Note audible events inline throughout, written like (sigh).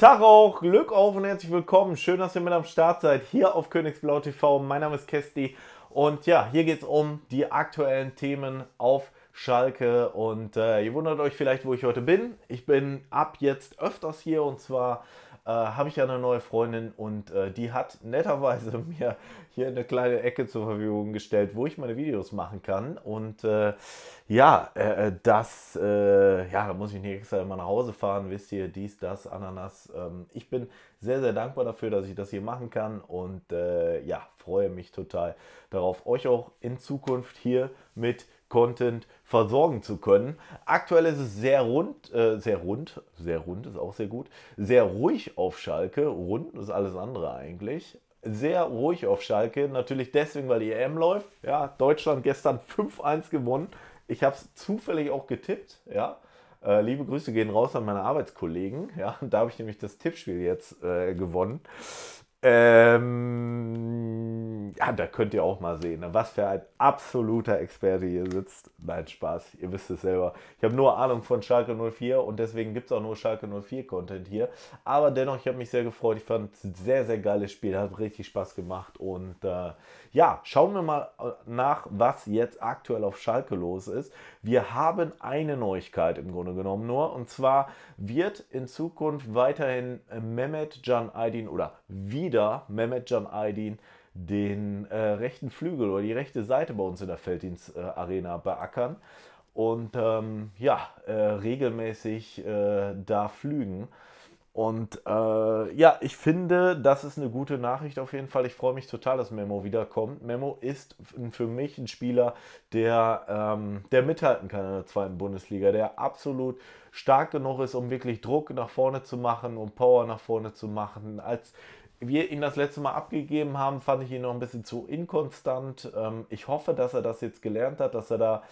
Tag auch, Glück auf und herzlich willkommen. Schön, dass ihr mit am Start seid hier auf Königsblau TV. Mein Name ist Kesti und ja, hier geht es um die aktuellen Themen auf Schalke. Und äh, ihr wundert euch vielleicht, wo ich heute bin. Ich bin ab jetzt öfters hier und zwar äh, habe ich ja eine neue Freundin und äh, die hat netterweise (laughs) mir hier eine kleine Ecke zur Verfügung gestellt, wo ich meine Videos machen kann. Und äh, ja, äh, äh, das, äh, ja, da muss ich nächstes Mal immer nach Hause fahren, wisst ihr, dies, das, Ananas. Ähm, ich bin sehr, sehr dankbar dafür, dass ich das hier machen kann und ja, freue mich total darauf, euch auch in Zukunft hier mit Content versorgen zu können. Aktuell ist es sehr rund, äh, sehr rund, sehr rund ist auch sehr gut, sehr ruhig auf Schalke. Rund ist alles andere eigentlich. Sehr ruhig auf Schalke, natürlich deswegen, weil die EM läuft. Ja, Deutschland gestern 5-1 (laughs) gewonnen. Ich habe es zufällig auch getippt. Ja, äh, liebe Grüße gehen raus an meine Arbeitskollegen. Ja, (laughs) da habe ich nämlich das Tippspiel jetzt äh, gewonnen. Ähm, ja, da könnt ihr auch mal sehen, ne? was für ein absoluter Experte hier sitzt. Nein, Spaß, ihr wisst es selber. Ich habe nur Ahnung von Schalke 04 und deswegen gibt es auch nur Schalke 04 Content hier. Aber dennoch, ich habe mich sehr gefreut. Ich fand es ein sehr, sehr geiles Spiel, hat richtig Spaß gemacht. Und äh, ja, schauen wir mal äh, nach, was jetzt aktuell auf Schalke los ist. Wir haben eine Neuigkeit im Grunde genommen nur. Und zwar wird in Zukunft weiterhin Mehmet Can Aydin oder wieder Mehmet Can Aydin den äh, rechten Flügel oder die rechte Seite bei uns in der Felddienstarena beackern und ähm, ja, äh, regelmäßig äh, da flügen. Und äh, ja, ich finde, das ist eine gute Nachricht auf jeden Fall. Ich freue mich total, dass Memo wiederkommt. Memo ist für mich ein Spieler, der, ähm, der mithalten kann in der zweiten Bundesliga, der absolut stark genug ist, um wirklich Druck nach vorne zu machen, und Power nach vorne zu machen, als wir ihn das letzte Mal abgegeben haben, fand ich ihn noch ein bisschen zu inkonstant. Ähm, ich hoffe, dass er das jetzt gelernt hat, dass er da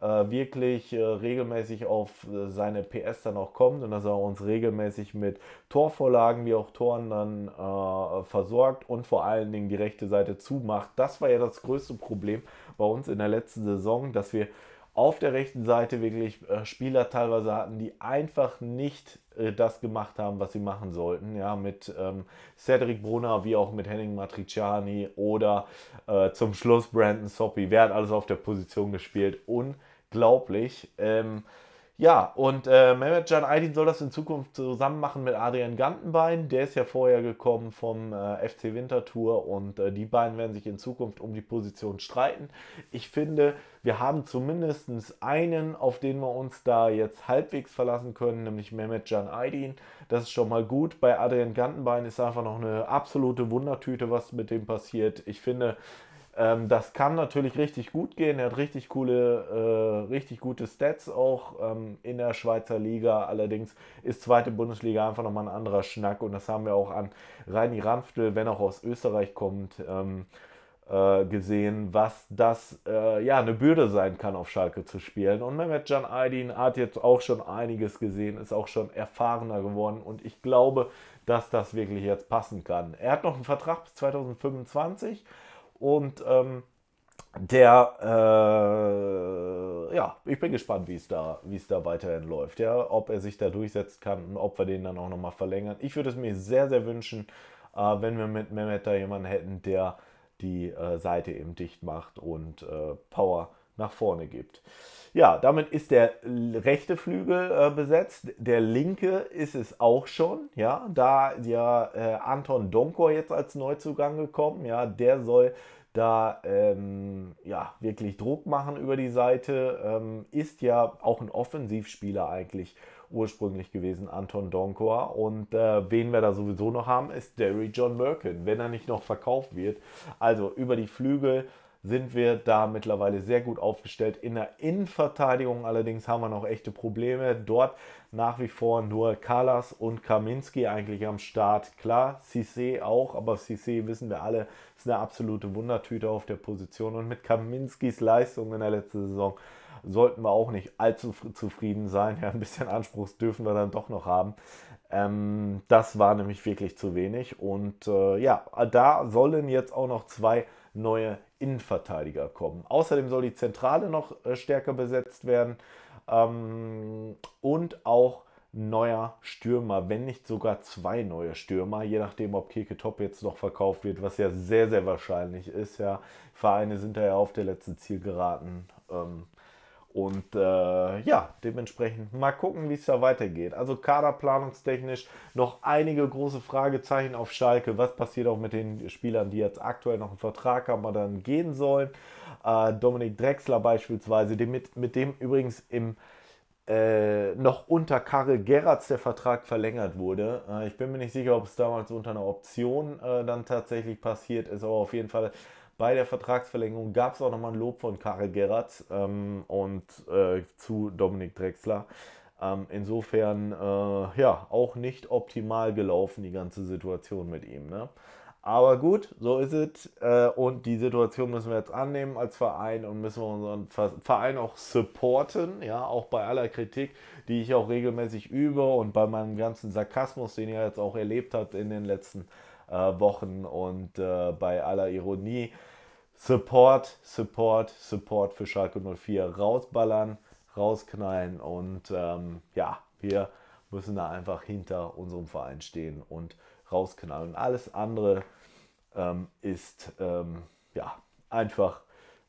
äh, wirklich äh, regelmäßig auf äh, seine PS dann auch kommt und dass er uns regelmäßig mit Torvorlagen wie auch Toren dann äh, versorgt und vor allen Dingen die rechte Seite zumacht. Das war ja das größte Problem bei uns in der letzten Saison, dass wir auf der rechten Seite wirklich äh, Spieler teilweise hatten, die einfach nicht äh, das gemacht haben, was sie machen sollten. Ja, mit ähm, Cedric Brunner wie auch mit Henning Matriciani oder äh, zum Schluss Brandon Soppy. Wer hat alles auf der Position gespielt? Unglaublich. Ähm, ja, und äh, Mehmet Can Aydin soll das in Zukunft zusammen machen mit Adrian Gantenbein. Der ist ja vorher gekommen vom äh, FC Winterthur und äh, die beiden werden sich in Zukunft um die Position streiten. Ich finde, wir haben zumindest einen, auf den wir uns da jetzt halbwegs verlassen können, nämlich Mehmet Can Aydin. Das ist schon mal gut. Bei Adrian Gantenbein ist einfach noch eine absolute Wundertüte, was mit dem passiert. Ich finde, ähm, das kann natürlich richtig gut gehen. Er hat richtig coole, äh, richtig gute Stats auch ähm, in der Schweizer Liga. Allerdings ist zweite Bundesliga einfach nochmal ein anderer Schnack und das haben wir auch an Reini Ranftel, wenn auch aus Österreich kommt. Ähm, äh, gesehen, was das äh, ja eine Bürde sein kann, auf Schalke zu spielen. Und Mehmet Can Aydin hat jetzt auch schon einiges gesehen, ist auch schon erfahrener geworden und ich glaube, dass das wirklich jetzt passen kann. Er hat noch einen Vertrag bis 2025 und ähm, der, äh, ja, ich bin gespannt, wie es da, es da weiterhin läuft, ja, ob er sich da durchsetzen kann und ob wir den dann auch nochmal verlängern. Ich würde es mir sehr, sehr wünschen, äh, wenn wir mit Mehmet da jemanden hätten, der die äh, Seite eben dicht macht und äh, Power nach vorne gibt. Ja, damit ist der rechte Flügel äh, besetzt. Der linke ist es auch schon. Ja, da ja äh, Anton Donkor jetzt als Neuzugang gekommen. Ja, der soll da ähm, ja, wirklich Druck machen über die Seite. Ähm, ist ja auch ein Offensivspieler eigentlich ursprünglich gewesen, Anton Donkor. Und äh, wen wir da sowieso noch haben, ist Derry John Merkin, wenn er nicht noch verkauft wird. Also über die Flügel sind wir da mittlerweile sehr gut aufgestellt. In der Innenverteidigung allerdings haben wir noch echte Probleme. Dort nach wie vor nur Kalas und Kaminski eigentlich am Start. Klar, Cissé auch, aber Cissé wissen wir alle, ist eine absolute Wundertüte auf der Position. Und mit Kaminskis Leistung in der letzten Saison sollten wir auch nicht allzu zufrieden sein. Ja, ein bisschen Anspruchs dürfen wir dann doch noch haben. Ähm, das war nämlich wirklich zu wenig. Und äh, ja, da sollen jetzt auch noch zwei neue Innenverteidiger kommen. Außerdem soll die Zentrale noch äh, stärker besetzt werden ähm, und auch neuer Stürmer, wenn nicht sogar zwei neue Stürmer, je nachdem, ob Keke Top jetzt noch verkauft wird, was ja sehr, sehr wahrscheinlich ist. Ja. Vereine sind da ja auf der letzten Zielgeraden. Ähm, und äh, ja, dementsprechend mal gucken, wie es da weitergeht. Also kaderplanungstechnisch noch einige große Fragezeichen auf Schalke. Was passiert auch mit den Spielern, die jetzt aktuell noch einen Vertrag haben oder dann gehen sollen? Äh, Dominik Drexler beispielsweise, dem mit, mit dem übrigens im äh, noch unter Karel Gerrards der Vertrag verlängert wurde. Äh, ich bin mir nicht sicher, ob es damals unter einer Option äh, dann tatsächlich passiert ist, aber auf jeden Fall bei der Vertragsverlängerung gab es auch nochmal ein Lob von Karel Gerrard ähm, und äh, zu Dominik Drexler. Ähm, insofern, äh, ja, auch nicht optimal gelaufen, die ganze Situation mit ihm. Ne? Aber gut, so ist es. Äh, und die Situation müssen wir jetzt annehmen als Verein und müssen wir unseren Verein auch supporten, ja, auch bei aller Kritik, die ich auch regelmäßig übe und bei meinem ganzen Sarkasmus, den ihr jetzt auch erlebt habt in den letzten Jahren. Äh, Wochen. Und äh, bei aller Ironie, Support, Support, Support für Schalke 04 rausballern, rausknallen und ähm, ja, wir müssen da einfach hinter unserem Verein stehen und rausknallen. Und alles andere ähm, ist ähm, ja einfach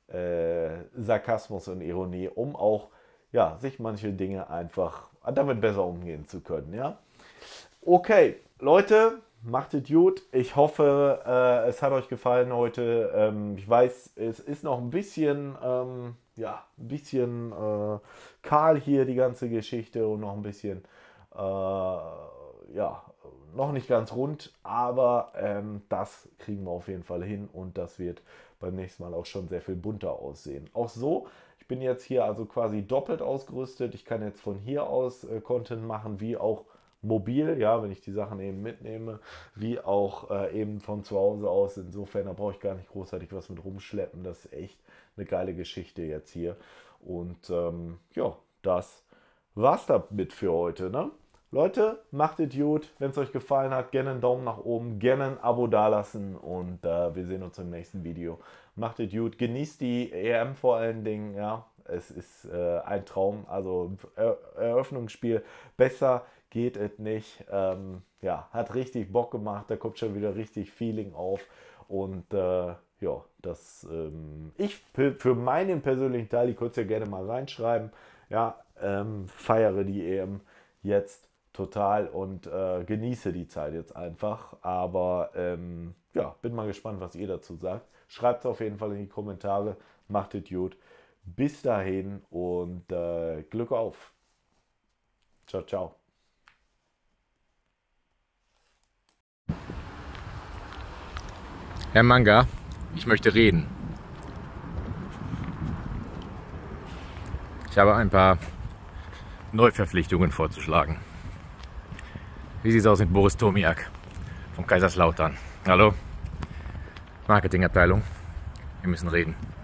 äh, Sarkasmus und Ironie, um auch ja, sich manche Dinge einfach damit besser umgehen zu können. Ja? Okay, Leute, Machtet gut. Ich hoffe, äh, es hat euch gefallen heute. Ähm, ich weiß, es ist noch ein bisschen, ähm, ja, ein bisschen äh, kahl hier die ganze Geschichte und noch ein bisschen, äh, ja, noch nicht ganz rund, aber ähm, das kriegen wir auf jeden Fall hin und das wird beim nächsten Mal auch schon sehr viel bunter aussehen. Auch so, ich bin jetzt hier also quasi doppelt ausgerüstet. Ich kann jetzt von hier aus äh, Content machen, wie auch mobil, ja, wenn ich die Sachen eben mitnehme, wie auch äh, eben von zu Hause aus. Insofern, da brauche ich gar nicht großartig was mit rumschleppen. Das ist echt eine geile Geschichte jetzt hier. Und ähm, ja, das war's damit für heute. Ne? Leute, macht es gut. Wenn es euch gefallen hat, gerne einen Daumen nach oben, gerne ein Abo dalassen und äh, wir sehen uns im nächsten Video. Macht es gut, genießt die EM vor allen Dingen. Ja, es ist äh, ein Traum. Also er äh, Eröffnungsspiel besser geht es nicht. Ähm, ja, hat richtig Bock gemacht, da kommt schon wieder richtig Feeling auf. Und äh, ja, das ähm, ich für meinen persönlichen Teil, ich könnt ja gerne mal reinschreiben. Ja, ähm, feiere die EM jetzt total und äh, genieße die Zeit jetzt einfach. Aber ähm, ja, bin mal gespannt, was ihr dazu sagt. Schreibt es auf jeden Fall in die Kommentare. Macht es gut. Bis dahin und äh, Glück auf. Ciao, ciao. Herr Manga, ich möchte reden. Ich habe ein paar Neuverpflichtungen vorzuschlagen. Wie sieht es aus mit Boris Tomiak von Kaiserslautern? Hallo? Marketingabteilung, wir müssen reden.